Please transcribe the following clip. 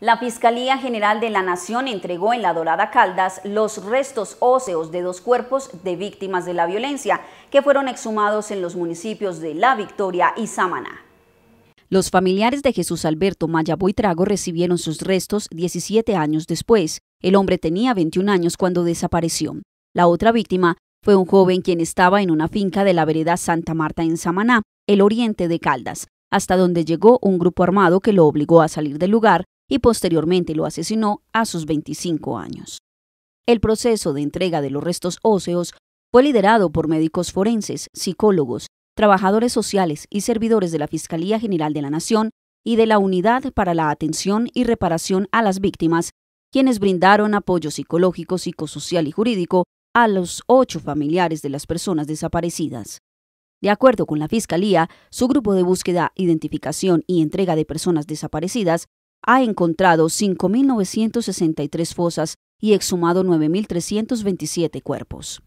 La Fiscalía General de la Nación entregó en La Dorada Caldas los restos óseos de dos cuerpos de víctimas de la violencia que fueron exhumados en los municipios de La Victoria y Samaná. Los familiares de Jesús Alberto Mayaboy Trago recibieron sus restos 17 años después. El hombre tenía 21 años cuando desapareció. La otra víctima fue un joven quien estaba en una finca de la vereda Santa Marta en Samaná, el oriente de Caldas, hasta donde llegó un grupo armado que lo obligó a salir del lugar y posteriormente lo asesinó a sus 25 años. El proceso de entrega de los restos óseos fue liderado por médicos forenses, psicólogos, trabajadores sociales y servidores de la Fiscalía General de la Nación y de la Unidad para la Atención y Reparación a las Víctimas, quienes brindaron apoyo psicológico, psicosocial y jurídico a los ocho familiares de las personas desaparecidas. De acuerdo con la Fiscalía, su grupo de búsqueda, identificación y entrega de personas desaparecidas ha encontrado 5.963 fosas y exhumado 9.327 cuerpos.